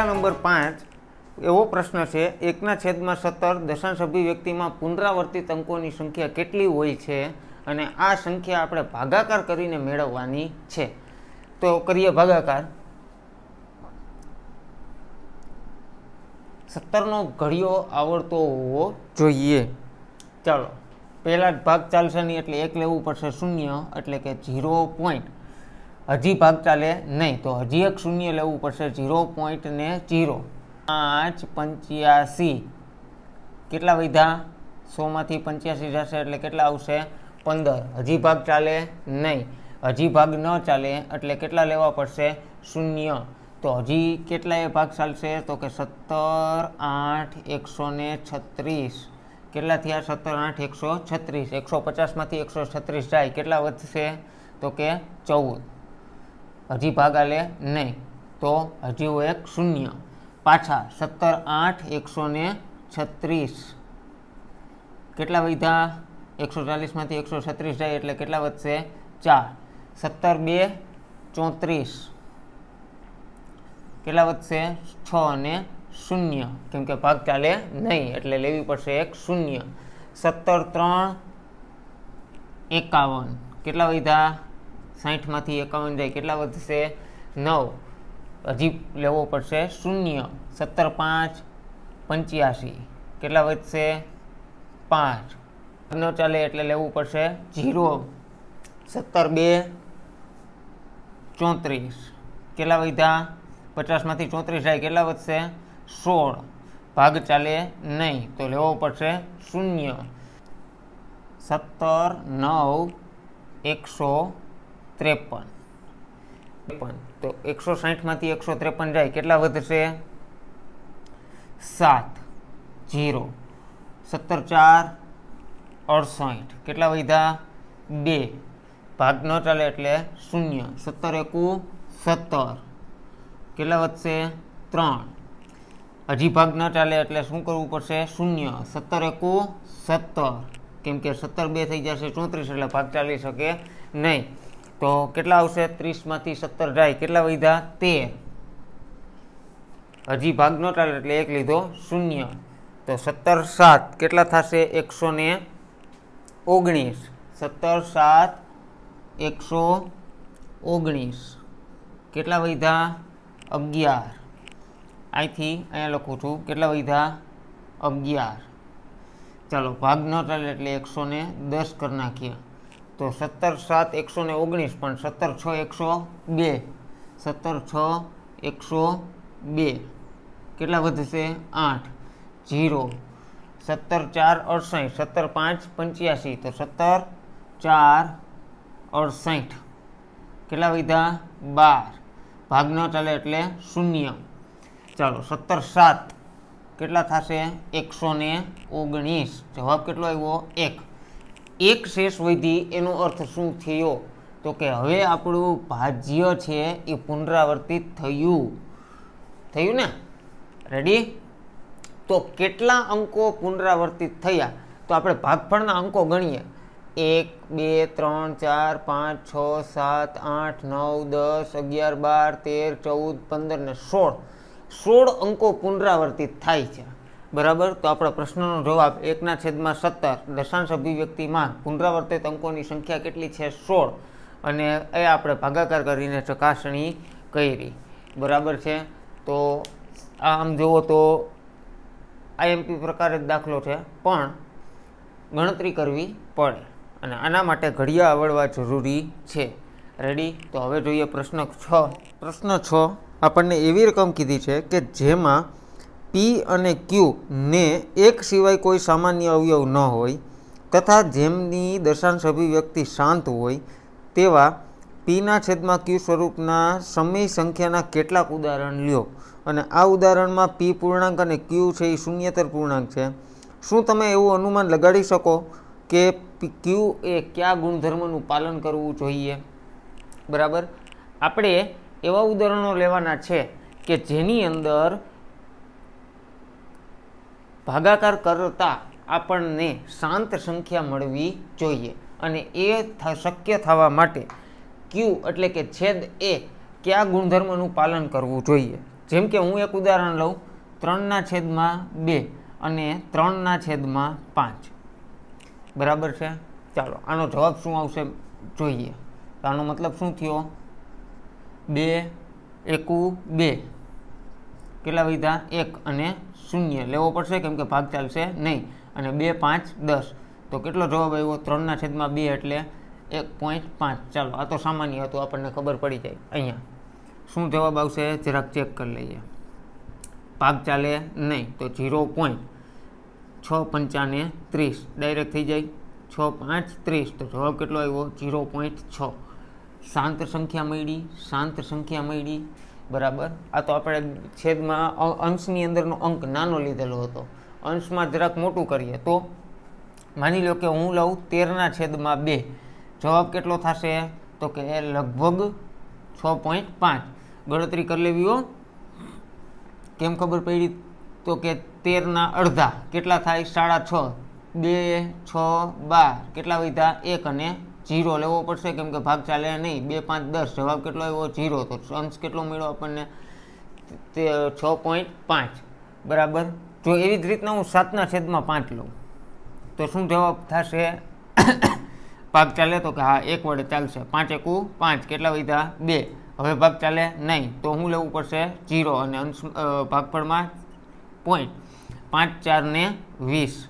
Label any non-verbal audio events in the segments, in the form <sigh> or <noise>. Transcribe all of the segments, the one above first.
દાખલા નંબર પાંચ એવો પ્રશ્ન છે એકના છેદમાં સત્તર દશાંશ અભિવ્યક્તિમાં પુનરાવર્તિત અંકોની સંખ્યા કેટલી હોય છે અને આ સંખ્યા આપણે ભાગાકાર કરીને મેળવવાની છે તો કરીએ ભાગાકાર સત્તરનો ઘડિયો આવડતો હોવો જોઈએ ચાલો પહેલાં જ ભાગ ચાલશે નહીં એટલે એક લેવું પડશે શૂન્ય એટલે કે ઝીરો પોઈન્ટ હજી ભાગ ચાલે નહીં તો હજી એક શૂન્ય લેવું પડશે ઝીરો પોઈન્ટ ને જીરો પાંચ પંચ્યાસી કેટલા વધ્યા સોમાંથી પંચ્યાસી જશે એટલે કેટલા આવશે પંદર હજી ભાગ ચાલે નહીં હજી ભાગ ન ચાલે એટલે કેટલા લેવા પડશે શૂન્ય તો હજી કેટલા એ ભાગ ચાલશે તો કે સત્તર આઠ એકસો છત્રીસ કેટલા થયા સત્તર આઠ એકસો છત્રીસ એકસો પચાસમાંથી એકસો છત્રીસ જાય કેટલા વધશે તો કે ચૌદ હજી ભાગાલે નહીં તો હજી એક શૂન્ય પાછા સત્તર આઠ એકસો ને છત્રીસ કેટલા વધ્યા એકસો ચાલીસમાંથી એકસો છત્રીસ જાય એટલે કેટલા વધશે ચાર સત્તર બે ચોત્રીસ કેટલા વધશે છ અને શૂન્ય કેમકે ભાગ ચાલે નહીં એટલે લેવી પડશે એક શૂન્ય સત્તર ત્રણ એકાવન કેટલા વધ્યા સાહીઠમાંથી એકાવન જાય કેટલા વધશે નવ હજી લેવો પડશે શૂન્ય સત્તર પાંચ પંચ્યાસી કેટલા વધશે પાંચ ન ચાલે એટલે લેવું પડશે જીરો સત્તર બે ચોત્રીસ કેટલા વધ્યા પચાસમાંથી ચોત્રીસ જાય કેટલા વધશે સોળ ભાગ ચાલે નહીં તો લેવો પડશે શૂન્ય સત્તર નવ એકસો ત્રેપન ત્રેપન તો એકસો સાઠમાંથી એકસો ત્રેપન જાય કેટલા વધશે સાત જીરો સત્તર ચાર અડસઠ કેટલા વધ્યા બે ભાગ ન ચાલે એટલે શૂન્ય સત્તર એકુ સત્તર કેટલા વધશે ત્રણ હજી ભાગ ન ચાલે એટલે શું કરવું પડશે શૂન્ય સત્તર એકુ સત્તર કેમ કે સત્તર બે થઈ જશે ચોત્રીસ એટલે ભાગ ચાલી શકે નહીં તો કેટલા આવશે ત્રીસમાંથી સત્તર ડાય કેટલા વધ્યા તેર હજી ભાગ ન ચાલે એટલે એક લીધો શૂન્ય તો સત્તર સાત કેટલા થશે એકસો ને ઓગણીસ સત્તર સાત એકસો ઓગણીસ કેટલા વધ્યા અગિયાર અહીંથી અહીંયા લખું છું કેટલા વધ્યા અગિયાર ચાલો ભાગ ન ચાલે એટલે એકસો ને દસ કરી નાખીએ તો સત્તર સાત એકસો ને ઓગણીસ પણ સત્તર છ એકસો બે સત્તર છ એકસો બે કેટલા વધશે આઠ જીરો સત્તર ચાર અડસાઠ સત્તર પાંચ પંચ્યાસી તો સત્તર ચાર અડસાઠ કેટલા વીધા બાર ભાગ ન ચાલે એટલે શૂન્ય ચાલો સત્તર સાત કેટલા થશે એકસો ઓગણીસ જવાબ કેટલો આવ્યો એક એક શેષ વધી એનો અર્થ શું થયો તો કે હવે આપણું ભાજ્ય છે એ પુનરાવર્તિત થયું થયું ને રેડી તો કેટલા અંકો પુનરાવર્તિત થયા તો આપણે ભાગફળના અંકો ગણીએ એક બે ત્રણ ચાર પાંચ છ સાત આઠ નવ દસ અગિયાર બાર તેર ચૌદ પંદર ને સોળ સોળ અંકો પુનરાવર્તિત થાય છે બરાબર તો આપણા પ્રશ્નનો જવાબ એકના છેદમાં સત્તર દશાંશ અભિવ્યક્તિમાં પુનરાવર્તિત અંકોની સંખ્યા કેટલી છે સોળ અને એ આપણે ભાગાકાર કરીને ચકાસણી કરી બરાબર છે તો આમ જુઓ તો આઈએમપી પ્રકાર જ દાખલો છે પણ ગણતરી કરવી પડે અને આના માટે ઘડિયા આવડવા જરૂરી છે રેડી તો હવે જોઈએ પ્રશ્ન છ પ્રશ્ન છ આપણને એવી રકમ કીધી છે કે જેમાં પી અને ક્યુ ને એક સિવાય કોઈ સામાન્ય અવયવ ન હોય તથા જેમની દશાંશ અભિવ્યક્તિ શાંત હોય તેવા પીના છેદમાં ક્યૂ સ્વરૂપના સમય સંખ્યાના કેટલાક ઉદાહરણ લ્યો અને આ ઉદાહરણમાં પી પૂર્ણાંક અને ક્યુ છે એ શૂન્યતર પૂર્ણાંક છે શું તમે એવું અનુમાન લગાડી શકો કે ક્યુ એ કયા ગુણધર્મનું પાલન કરવું જોઈએ બરાબર આપણે એવા ઉદાહરણો લેવાના છે કે જેની અંદર ભાગાકાર કરતા આપણને શાંત સંખ્યા મળવી જોઈએ અને એ શક્ય થવા માટે ક્યુ એટલે કે છેદ એ કયા ગુણધર્મનું પાલન કરવું જોઈએ જેમ કે હું એક ઉદાહરણ લઉં ત્રણના છેદમાં બે અને ત્રણના છેદમાં પાંચ બરાબર છે ચાલો આનો જવાબ શું આવશે જોઈએ તો આનો મતલબ શું થયો બે એકું બે કેટલા વિધા એક અને શૂન્ય લેવો પડશે કેમ કે ભાગ ચાલશે નહીં અને બે પાંચ દસ તો કેટલો જવાબ આવ્યો ત્રણના છેદમાં બે એટલે એક પોઈન્ટ પાંચ ચાલો આ તો સામાન્ય હતું આપણને ખબર પડી જાય અહીંયા શું જવાબ આવશે જરાક ચેક કરી લઈએ ભાગ ચાલે નહીં તો ઝીરો પોઈન્ટ છ પંચાને ત્રીસ ડાયરેક્ટ થઈ જાય છ પાંચ ત્રીસ તો જવાબ કેટલો આવ્યો ઝીરો પોઈન્ટ છ શાંત સંખ્યા મળી શાંત સંખ્યા મળી બરાબર આ તો આપણે છેદમાં અંશની અંદરનો અંક નાનો લીધેલો હતો અંશમાં જરાક મોટું કરીએ તો માની લો કે હું લઉં તેરના છેદમાં બે જવાબ કેટલો થશે તો કે લગભગ છ પોઈન્ટ પાંચ ગણતરી કરી લેવી હો કેમ ખબર પડી તો કે તેરના અડધા કેટલા થાય સાડા છ બે છ બાર કેટલા વધ્યા એક અને જીરો લેવો પડશે કેમ કે ભાગ ચાલે નહીં બે પાંચ દસ જવાબ કેટલો આવ્યો જીરો તો અંશ કેટલો મળ્યો આપણને તે છ પોઈન્ટ પાંચ બરાબર જો એવી જ રીતના હું સાતના છેદમાં પાંચ લઉં તો શું જવાબ થશે ભાગ ચાલે તો કે હા એક વડે ચાલશે પાંચ એકુ પાંચ કેટલા વધ્યા બે હવે ભાગ ચાલે નહીં તો શું લેવું પડશે જીરો અને અંશ ભાગફળમાં પોઈન્ટ પાંચ ચારને વીસ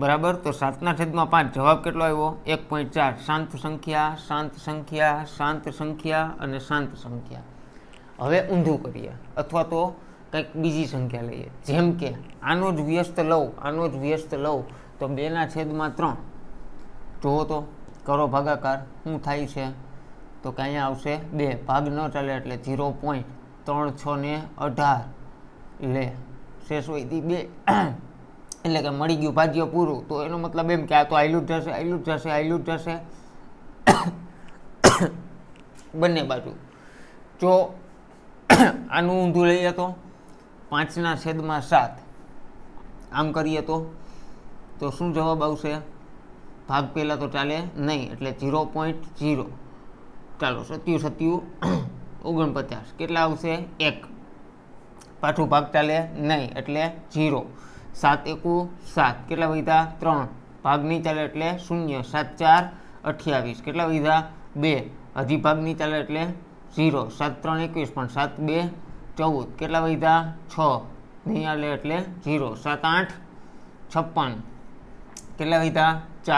બરાબર તો સાતના છેદમાં પાંચ જવાબ કેટલો આવ્યો એક પોઈન્ટ ચાર શાંત સંખ્યા શાંત સંખ્યા શાંત સંખ્યા અને શાંત સંખ્યા હવે ઊંધું કરીએ અથવા તો કંઈક બીજી સંખ્યા લઈએ જેમ કે આનો જ વ્યસ્ત લઉં આનો જ વ્યસ્ત લઉં તો બેના છેદમાં ત્રણ જુઓ તો કરો ભાગાકાર શું થાય છે તો કે અહીંયા આવશે બે ભાગ ન ચાલે એટલે ઝીરો પોઈન્ટ ત્રણ છ ને અઢાર લે શેષ હોય બે એટલે કે મળી ગયું ભાગ્ય પૂરું તો એનો મતલબ એમ કે આ તો આયલું જ જશે આયલું જ જશે આયલું જ જશે બંને બાજુ જો આનું ઊંધું લઈએ તો પાંચના છેદમાં સાત આમ કરીએ તો તો શું જવાબ આવશે ભાગ પહેલાં તો ચાલે નહીં એટલે ઝીરો પોઈન્ટ ઝીરો ચાલો સત્યુ સત્યું ઓગણપચાસ કેટલા આવશે એક પાછું ભાગ ચાલે નહીં એટલે ઝીરો 71 को 7 कितना विभाजिता 3 भाग नहीं चला એટલે 0 74 28 કેટલા विभाजितા 2 અતિ ભાગ નહી ચાલે એટલે 0 73 21.72 14 કેટલા विभाजितા 6 અહીંયા લે એટલે 0 78 56 કેટલા विभाजितા 4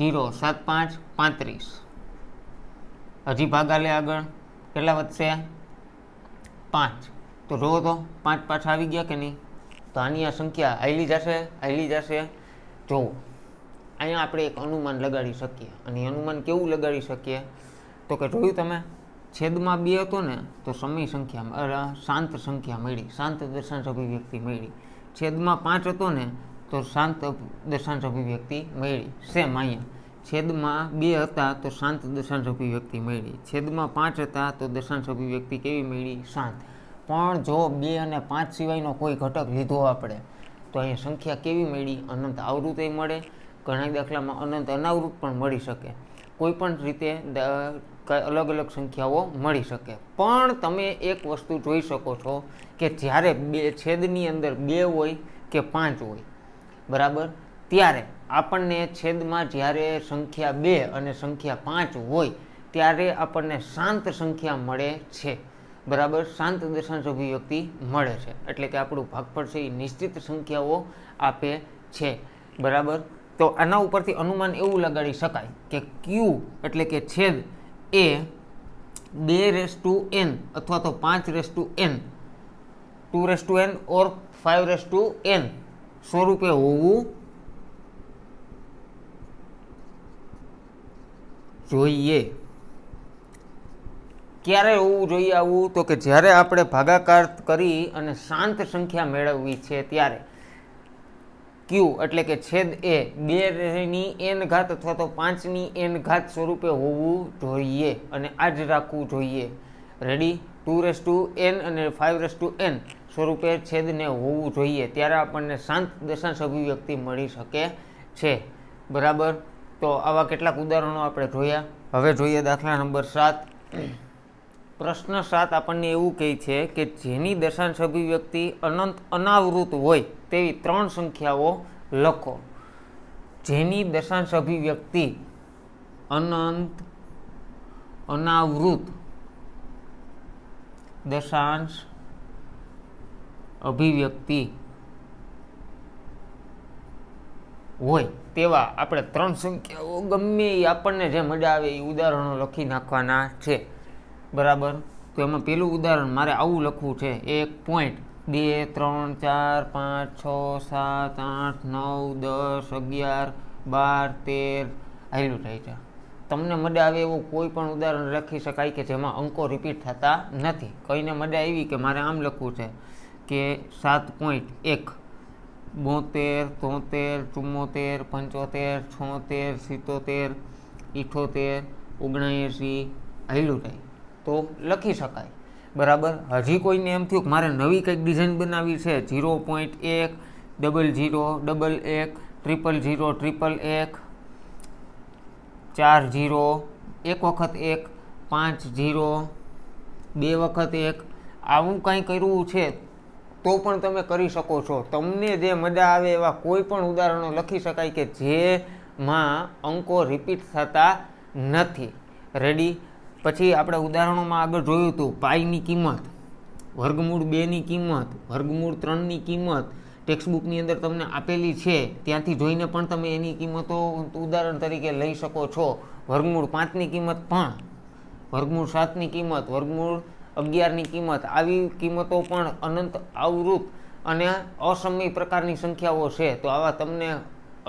0 75 35 અતિ ભાગ આલે આગળ કેટલા વડે 5 તો રો તો 5 5 આવી ગયા કે નહીં તો આની આ સંખ્યા આયલી જશે આયલી જશે જો અહીંયા આપણે એક અનુમાન લગાડી શકીએ અને અનુમાન કેવું લગાડી શકીએ તો કે જોયું તમે છેદમાં બે હતો ને તો સમય સંખ્યા શાંત સંખ્યા મળી શાંત દર્શાંશ અભિવ્યક્તિ મળી છેદમાં પાંચ હતો ને તો શાંત દર્શાંશ અભિવ્યક્તિ મળી સેમ અહીંયા છેદમાં બે હતા તો શાંત દર્શાંશ અભિવ્યક્તિ મળી છેદમાં પાંચ હતા તો દર્શાંશ અભિવ્યક્તિ કેવી મળી શાંત પણ જો બે અને પાંચ સિવાયનો કોઈ ઘટક લીધો આપણે તો અહીં સંખ્યા કેવી મળી અનંત આવૃતય મળે ઘણા દાખલામાં અનંત અનાવૃત પણ મળી શકે કોઈ પણ રીતે અલગ અલગ સંખ્યાઓ મળી શકે પણ તમે એક વસ્તુ જોઈ શકો છો કે જ્યારે બે છેદની અંદર બે હોય કે પાંચ હોય બરાબર ત્યારે આપણને છેદમાં જ્યારે સંખ્યા બે અને સંખ્યા પાંચ હોય ત્યારે આપણને શાંત સંખ્યા મળે છે બરાબર શાંત દશાંશ અભિવ્યક્તિ મળે છે એટલે કે આપણું ભાગફળ છે એ નિશ્ચિત સંખ્યાઓ આપે છે બરાબર તો આના ઉપરથી અનુમાન એવું લગાડી શકાય કે ક્યુ એટલે કે છેદ એ બે રેસ ટુ એન અથવા તો પાંચ raise to n two raise to n or five raise to n સ્વરૂપે હોવું જોઈએ ક્યારે હોવું જોઈએ આવું તો કે જ્યારે આપણે ભાગાકાર કરી અને શાંત સંખ્યા મેળવવી છે ત્યારે ક્યુ એટલે કે છેદ એ બેની એન ઘાત અથવા તો પાંચની એન ઘાત સ્વરૂપે હોવું જોઈએ અને આ જ રાખવું જોઈએ ready two raise to n અને ફાઇવ રેસ ટુ એન સ્વરૂપે છેદને હોવું જોઈએ ત્યારે આપણને શાંત દશાંશ અભિવ્યક્તિ મળી શકે છે બરાબર તો આવા કેટલાક ઉદાહરણો આપણે જોયા હવે જોઈએ દાખલા નંબર સાત પ્રશ્ન સાત આપણને એવું કહે છે કે જેની દશાંશ અભિવ્યક્તિ અનંત અનાવૃત હોય તેવી ત્રણ સંખ્યાઓ લખો જેની દશાંશ અભિવ્યક્તિ અનંત અનાવૃત દશાંશ અભિવ્યક્તિ હોય તેવા આપણે ત્રણ સંખ્યાઓ ગમે એ આપણને જે મજા આવે એ ઉદાહરણો લખી નાખવાના છે બરાબર તો એમાં પહેલું ઉદાહરણ મારે આવું લખવું છે એક પોઈન્ટ બે ત્રણ ચાર પાંચ છ સાત આઠ નવ દસ અગિયાર બાર તેર આવેલું થાય છે તમને મજા આવે એવું કોઈ પણ ઉદાહરણ રાખી શકાય કે જેમાં અંકો રિપીટ થતા નથી કહીને મજા આવી કે મારે આમ લખવું છે કે સાત પોઈન્ટ એક બોતેર તોતેર ચુમ્મોતેર પંચોતેર છોતેર સિત્તોતેર ઇઠોતેર ઓગણએંસી આવેલું થાય તો લખી શકાય બરાબર હજી કોઈને એમ થયું કે મારે નવી કંઈક ડિઝાઇન બનાવવી છે ઝીરો પોઈન્ટ એક ડબલ ઝીરો ડબલ એક ટ્રિપલ ઝીરો ટ્રિપલ એક ચાર ઝીરો એક વખત એક પાંચ ઝીરો બે વખત એક આવું કાંઈ કરવું છે તો પણ તમે કરી શકો છો તમને જે મજા આવે એવા કોઈ પણ ઉદાહરણો લખી શકાય કે જેમાં અંકો રિપીટ થતા નથી રેડી પછી આપણે ઉદાહરણોમાં આગળ જોયું હતું પાઈની કિંમત વર્ગમૂળ બેની કિંમત વર્ગમૂળ ત્રણની કિંમત ટેક્સ્ટબુકની અંદર તમને આપેલી છે ત્યાંથી જોઈને પણ તમે એની કિંમતો ઉદાહરણ તરીકે લઈ શકો છો વર્ગમૂળ પાંચની કિંમત પણ વર્ગમૂળ સાતની કિંમત વર્ગમૂળ અગિયારની કિંમત આવી કિંમતો પણ અનંત આવૃત અને અસમય પ્રકારની સંખ્યાઓ છે તો આવા તમને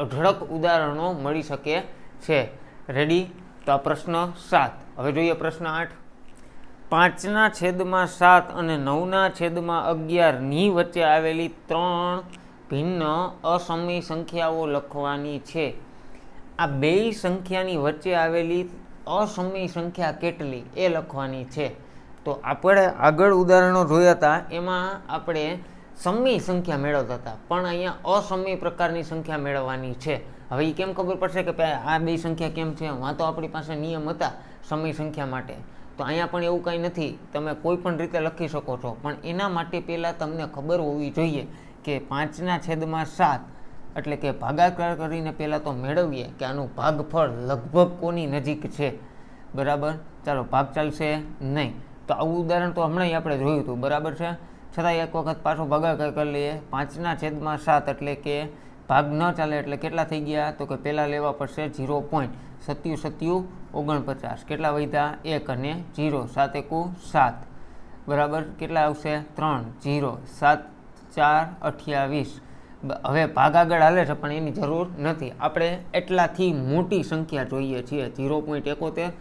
અઢળક ઉદાહરણો મળી શકે છે રેડી તો આ પ્રશ્ન સાત હવે જોઈએ પ્રશ્ન આઠ પાંચના છેદમાં સાત અને નવના છેદમાં અગિયારની વચ્ચે આવેલી ત્રણ ભિન્ન અસમય સંખ્યાઓ લખવાની છે આ બે સંખ્યાની વચ્ચે આવેલી અસમય સંખ્યા કેટલી એ લખવાની છે તો આપણે આગળ ઉદાહરણો જોયા હતા એમાં આપણે સમય સંખ્યા મેળવતા હતા પણ અહીંયા અસમય પ્રકારની સંખ્યા મેળવવાની છે હવે એ કેમ ખબર પડશે કે આ બે સંખ્યા કેમ છે વાં તો આપણી પાસે નિયમ હતા સમય સંખ્યા માટે તો અહીંયા પણ એવું કંઈ નથી તમે કોઈ પણ રીતે લખી શકો છો પણ એના માટે પહેલાં તમને ખબર હોવી જોઈએ કે પાંચના છેદમાં સાત એટલે કે ભાગાકાર કરીને પહેલાં તો મેળવીએ કે આનું ભાગફળ લગભગ કોની નજીક છે બરાબર ચાલો ભાગ ચાલશે નહીં તો આવું ઉદાહરણ તો હમણાં આપણે જોયું હતું બરાબર છે છતાં એક વખત પાછો ભાગાકાર કરી લઈએ પાંચના છેદમાં સાત એટલે કે ભાગ ન ચાલે એટલે કેટલા થઈ ગયા તો કે પહેલાં લેવા પડશે ઝીરો પોઈન્ટ સત્યુ સત્યુ ઓગણપચાસ કેટલા વધ્યા એક અને ઝીરો સાત એકુ સાત બરાબર કેટલા આવશે ત્રણ ઝીરો સાત ચાર અઠ્યાવીસ હવે ભાગ આગળ હાલે છે પણ એની જરૂર નથી આપણે એટલાથી મોટી સંખ્યા જોઈએ છીએ ઝીરો પોઈન્ટ એકોતેર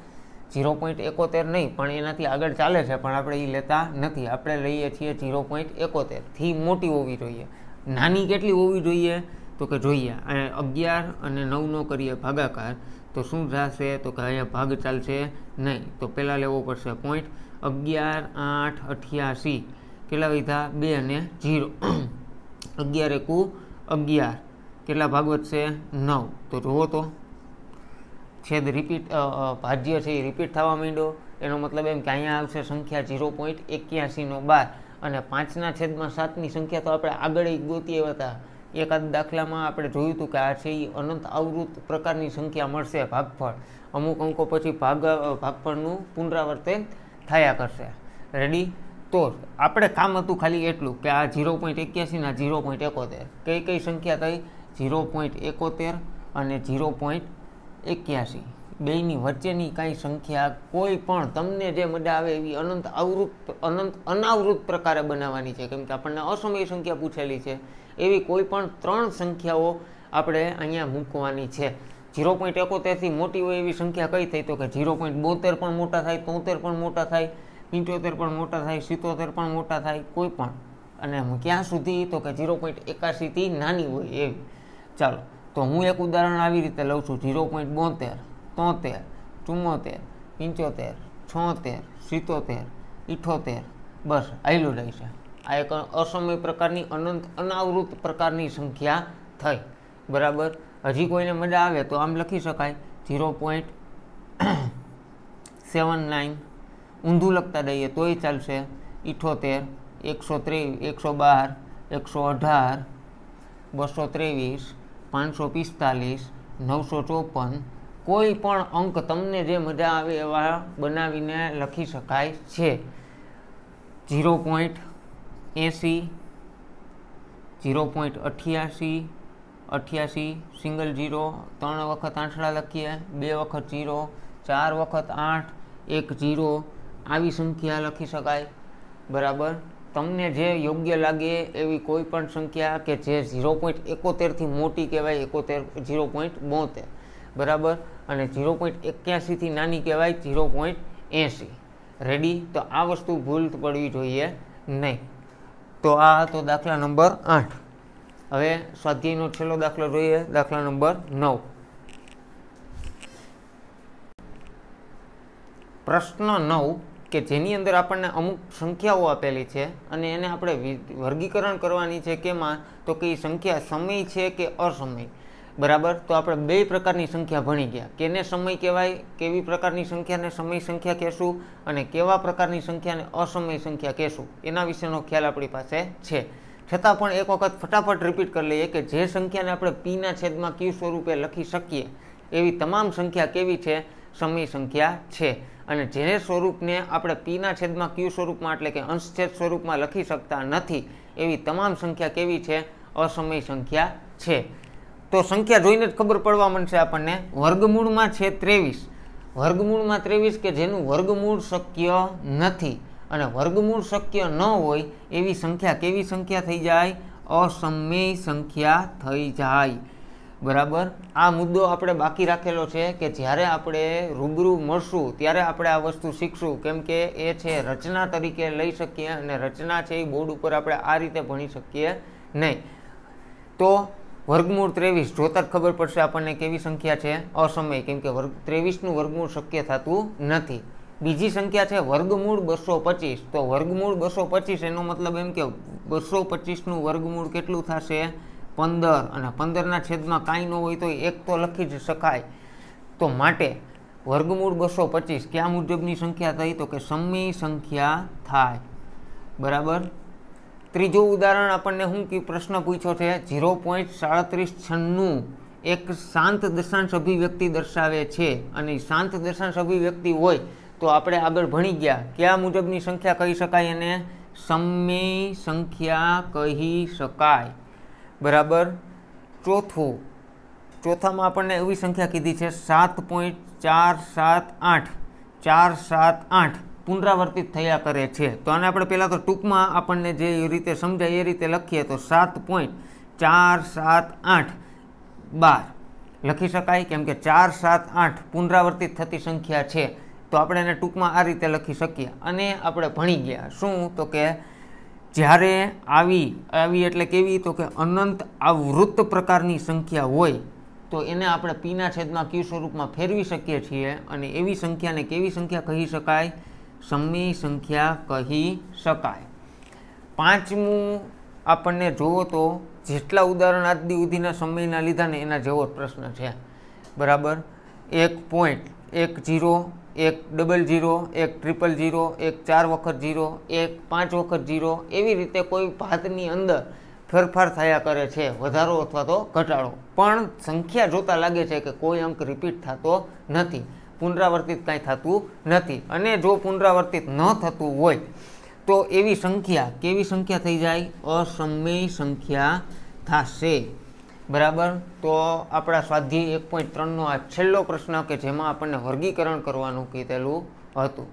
ઝીરો પોઈન્ટ એકોતેર નહીં પણ એનાથી આગળ ચાલે છે પણ આપણે એ લેતા નથી આપણે લઈએ છીએ ઝીરો પોઈન્ટ એકોતેરથી મોટી હોવી જોઈએ નાની કેટલી હોવી જોઈએ તો કે જોઈએ અહીંયા અગિયાર અને નવનો કરીએ ભાગાકાર તો શું થશે તો કે અહીંયા ભાગ ચાલશે નહીં તો પહેલાં લેવો પડશે પોઈન્ટ અગિયાર આઠ અઠ્યાસી કેટલા વીધા બે અને જીરો <clears throat> અગિયાર એકુ અગિયાર કેટલા ભાગ વધશે નવ તો જુઓ તો છેદ રિપીટ ભાજ્ય છે એ રિપીટ થવા માંડ્યો એનો મતલબ એમ કે અહીંયા આવશે સંખ્યા ઝીરો પોઈન્ટ એક્યાસીનો બાર અને પાંચના છેદમાં સાતની સંખ્યા તો આપણે આગળ ગોતી એવા હતા એકાદ દાખલામાં આપણે જોયું હતું કે આ છે એ અનંત આવૃત પ્રકારની સંખ્યા મળશે ભાગફળ અમુક અંકો પછી ભાગ ભાગફળનું પુનરાવર્તન થયા કરશે રેડી તો આપણે કામ હતું ખાલી એટલું કે આ ઝીરો પોઈન્ટ એક્યાસીના ઝીરો પોઈન્ટ એકોતેર કઈ કઈ સંખ્યા થઈ ઝીરો પોઈન્ટ એકોતેર અને ઝીરો પોઈન્ટ એક્યાસી બેની વચ્ચેની કાંઈ સંખ્યા કોઈ પણ તમને જે મજા આવે એવી અનંત આવૃત અનંત અનાવૃત પ્રકારે બનાવવાની છે કેમ કે આપણને અસમય સંખ્યા પૂછેલી છે એવી કોઈ પણ ત્રણ સંખ્યાઓ આપણે અહીંયા મૂકવાની છે ઝીરો પોઈન્ટ એકોતેરથી મોટી હોય એવી સંખ્યા કઈ થઈ તો કે ઝીરો પોઈન્ટ બોતેર પણ મોટા થાય તોતેર પણ મોટા થાય પંચોતેર પણ મોટા થાય સિત્તોતેર પણ મોટા થાય કોઈ પણ અને ક્યાં સુધી તો કે ઝીરો પોઈન્ટ એકાસીથી નાની હોય એવી ચાલો તો હું એક ઉદાહરણ આવી રીતે લઉં છું ઝીરો પોઈન્ટ બોતેર તોતેર ચુમ્મોતેર પંચોતેર છોતેર સિત્તોતેર ઇઠોતેર બસ આવેલું રહેશે આ એક અસમય પ્રકારની અનંત અનાવૃત પ્રકારની સંખ્યા થઈ બરાબર હજી કોઈને મજા આવે તો આમ લખી શકાય ઝીરો પોઈન્ટ સેવન નાઇન ઊંધું લખતા દઈએ તોય ચાલશે ઇઠોતેર એકસો ત્રેવીસ એકસો બાર એકસો અઢાર બસો ત્રેવીસ પાંચસો પિસ્તાલીસ નવસો ચોપન કોઈ પણ અંક તમને જે મજા આવે એવા બનાવીને લખી શકાય છે ઝીરો પોઈન્ટ એંસી ઝીરો પોઈન્ટ અઠ્યાસી અઠ્યાસી સિંગલ જીરો ત્રણ વખત આંઠડા લખીએ બે વખત જીરો ચાર વખત આઠ એક જીરો આવી સંખ્યા લખી શકાય બરાબર તમને જે યોગ્ય લાગે એવી કોઈ પણ સંખ્યા કે જે ઝીરો પોઈન્ટ એકોતેરથી મોટી કહેવાય એકોતેર ઝીરો પોઈન્ટ બોતેર બરાબર અને ઝીરો પોઈન્ટ એક્યાસીથી નાની કહેવાય ઝીરો પોઈન્ટ એંસી રેડી તો આ વસ્તુ ભૂલ પડવી જોઈએ નહીં તો આ હતો દાખલા નંબર આઠ હવે સ્વાધ્યાયનો છેલ્લો દાખલો જોઈએ દાખલા નંબર નવ પ્રશ્ન નવ કે જેની અંદર આપણને અમુક સંખ્યાઓ આપેલી છે અને એને આપણે વર્ગીકરણ કરવાની છે કેમાં તો કે એ સંખ્યા સમય છે કે અસમય બરાબર તો આપણે બે પ્રકારની સંખ્યા ભણી ગયા કેને સમય કહેવાય કેવી પ્રકારની સંખ્યાને સમય સંખ્યા કહેશું અને કેવા પ્રકારની સંખ્યાને અસમય સંખ્યા કહેશું એના વિશેનો ખ્યાલ આપણી પાસે છે છતાં પણ એક વખત ફટાફટ રિપીટ કરી લઈએ કે જે સંખ્યાને આપણે પીના છેદમાં ક્યુ સ્વરૂપે લખી શકીએ એવી તમામ સંખ્યા કેવી છે સમય સંખ્યા છે અને જે સ્વરૂપને આપણે પીના છેદમાં ક્યુ સ્વરૂપમાં એટલે કે અંશછેદ સ્વરૂપમાં લખી શકતા નથી એવી તમામ સંખ્યા કેવી છે અસમય સંખ્યા છે તો સંખ્યા જોઈને જ ખબર પડવા મળશે આપણને વર્ગમૂળમાં છે ત્રેવીસ વર્ગમૂળમાં ત્રેવીસ કે જેનું વર્ગમૂળ શક્ય નથી અને વર્ગમૂળ શક્ય ન હોય એવી સંખ્યા કેવી સંખ્યા થઈ જાય અસમય સંખ્યા થઈ જાય બરાબર આ મુદ્દો આપણે બાકી રાખેલો છે કે જ્યારે આપણે રૂબરૂ મળશું ત્યારે આપણે આ વસ્તુ શીખશું કેમ કે એ છે રચના તરીકે લઈ શકીએ અને રચના છે એ બોર્ડ ઉપર આપણે આ રીતે ભણી શકીએ નહીં તો વર્ગમૂળ ત્રેવીસ જોતા જ ખબર પડશે આપણને કેવી સંખ્યા છે અસમય કેમ કે વર્ગ ત્રેવીસનું વર્ગમૂળ શક્ય થતું નથી બીજી સંખ્યા છે વર્ગમૂળ બસો પચીસ તો વર્ગમૂળ બસો પચીસ એનો મતલબ એમ કે બસો પચીસનું વર્ગમૂળ કેટલું થશે પંદર અને પંદરના છેદમાં કાંઈ ન હોય તો એક તો લખી જ શકાય તો માટે વર્ગમૂળ બસો પચીસ ક્યાં મુજબની સંખ્યા થઈ તો કે સમય સંખ્યા થાય બરાબર ત્રીજું ઉદાહરણ આપણને શું કે પ્રશ્ન પૂછ્યો છે ઝીરો પોઈન્ટ સાડત્રીસ છન્નું એક શાંત દશાંશ અભિવ્યક્તિ દર્શાવે છે અને શાંત દશાંશ અભિવ્યક્તિ હોય તો આપણે આગળ ભણી ગયા કયા મુજબની સંખ્યા કહી શકાય એને સમય સંખ્યા કહી શકાય બરાબર ચોથું ચોથામાં આપણને એવી સંખ્યા કીધી છે સાત પોઈન્ટ ચાર સાત આઠ ચાર સાત આઠ પુનરાવર્તિત થયા કરે છે તો આને આપણે પહેલાં તો ટૂંકમાં આપણને જે રીતે સમજાય એ રીતે લખીએ તો સાત પોઈન્ટ ચાર સાત આઠ બાર લખી શકાય કેમ કે ચાર સાત આઠ પુનરાવર્તિત થતી સંખ્યા છે તો આપણે એને ટૂંકમાં આ રીતે લખી શકીએ અને આપણે ભણી ગયા શું તો કે જ્યારે આવી આવી એટલે કેવી તો કે અનંત આવૃત્ત પ્રકારની સંખ્યા હોય તો એને આપણે પીના છેદમાં ક્યુ સ્વરૂપમાં ફેરવી શકીએ છીએ અને એવી સંખ્યાને કેવી સંખ્યા કહી શકાય સમય સંખ્યા કહી શકાય પાંચમું આપણને જુઓ તો જેટલા ઉદાહરણ આજ સુધીના સમયના લીધા ને એના જેવો પ્રશ્ન છે બરાબર એક પોઈન્ટ એક જીરો એક ડબલ જીરો એક ટ્રિપલ ઝીરો એક ચાર વખત જીરો એક પાંચ વખત જીરો એવી રીતે કોઈ ભાતની અંદર ફેરફાર થયા કરે છે વધારો અથવા તો ઘટાડો પણ સંખ્યા જોતા લાગે છે કે કોઈ અંક રિપીટ થતો નથી પુનરાવર્તિત કાંઈ થતું નથી અને જો પુનરાવર્તિત ન થતું હોય તો એવી સંખ્યા કેવી સંખ્યા થઈ જાય અસમય સંખ્યા થશે બરાબર તો આપણા સ્વાધ્યાય એક પોઈન્ટ ત્રણનો આ છેલ્લો પ્રશ્ન કે જેમાં આપણને વર્ગીકરણ કરવાનું કીધેલું હતું